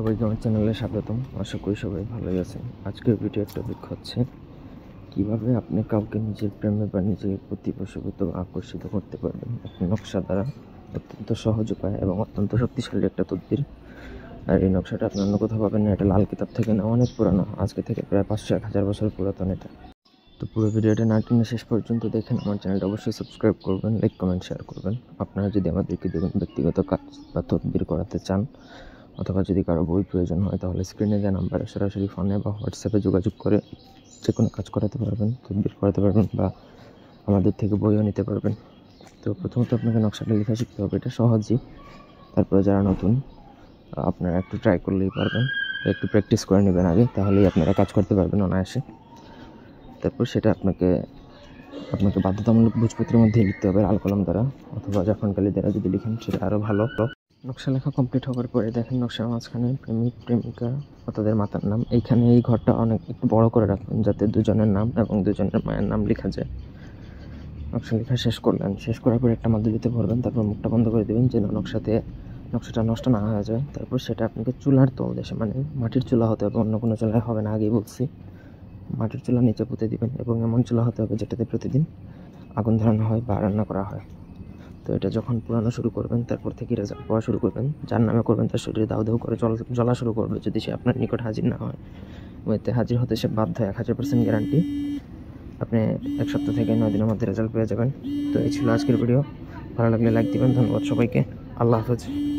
সবাইকে আমার চ্যানেলে স্বাগতম আশা করি সবাই ভালোই আছেন আজকের ভিডিওর টপিক হচ্ছে কিভাবে আপনি কাউকে নিজের প্রেমে বা নিজের প্রতিবশগত আকর্ষিত করতে পারবেন একটি নকশা দ্বারা অত্যন্ত সহজ উপায় এবং অত্যন্ত শক্তিশালী একটা তদ্বির আর এই নকশাটা আপনি অন্য কোথাও পাবেন না এটা লাল কিতাব থেকে না অনেক পুরানো আজকে থেকে প্রায় পাঁচশো এক হাজার বছর পুরাতন এটা তো পুরো ভিডিওটা না কিনে শেষ পর্যন্ত দেখেন আমার চ্যানেলটা অবশ্যই সাবস্ক্রাইব করবেন লাইক কমেন্ট শেয়ার করবেন আপনারা যদি আমাদেরকে দেখুন ব্যক্তিগত কাজ বা তদবির করাতে চান অথবা যদি কারো বই প্রয়োজন হয় তাহলে স্ক্রিনে দেওয়া নাম্বারে সরাসরি ফোনে বা হোয়াটসঅ্যাপে যোগাযোগ করে যে কোনো কাজ করাতে পারবেন তদবির করাতে পারবেন বা আমাদের থেকে বইও নিতে পারবেন তো প্রথমত আপনাকে নকশাটা লেখা শিখতে হবে এটা সহজই তারপরে যারা নতুন আপনারা একটু ট্রাই করলেই পারবেন একটু প্র্যাকটিস করে নেবেন আগে তাহলেই আপনারা কাজ করতে পারবেন অনায়াসে তারপর সেটা আপনাকে আপনাকে বাধ্যতামূলক বুঝপত্রের মধ্যে লিখতে হবে আল কলম দ্বারা অথবা জাফরানকালি দ্বারা যদি লিখেন সেটা আরও ভালো নকশা লেখা কমপ্লিট হওয়ার পরে দেখেন নকশার মাঝখানে প্রেমিক প্রেমিকা বা তাদের মাতার নাম এইখানে এই ঘরটা অনেক একটু বড় করে রাখুন যাতে দুজনের নাম এবং দুজনের মায়ের নাম লেখা যায় নকশা লেখা শেষ করলেন শেষ করার পরে একটা মাদুলিতে ভরবেন তারপর মুখটা বন্ধ করে দেবেন যেন নকশাতে নকশাটা নষ্ট না হয়ে যায় তারপর সেটা আপনাকে চুলার তোল দেশে মানে মাটির চুলা হতে হবে অন্য কোনো চুলায় হবে না আগেই বলছি মাটির চুলা নিচে পুঁতে দিবেন এবং এমন চুলা হতে হবে যেটাতে প্রতিদিন আগুন ধরানো হয় বা রান্না করা হয় তো এটা যখন পুরানো শুরু করবেন তারপর থেকে রেজাল্ট পাওয়া শুরু করবেন যার নামে করবেন তার শরীরে দাউ দাউ করে জল জ্বলা শুরু করবে যদি সে আপনার নিকট হাজির না হয় এতে হাজির হতে সে বাধ্য এক হাজার পার্সেন্ট গ্যারান্টি আপনি এক সপ্তাহ থেকে নয় দিনের মধ্যে রেজাল্ট পেয়ে যাবেন তো এই ছিল আজকের ভিডিও ভালো লাগলে লাইক দিবেন ধন্যবাদ সবাইকে আল্লাহ হাফেজ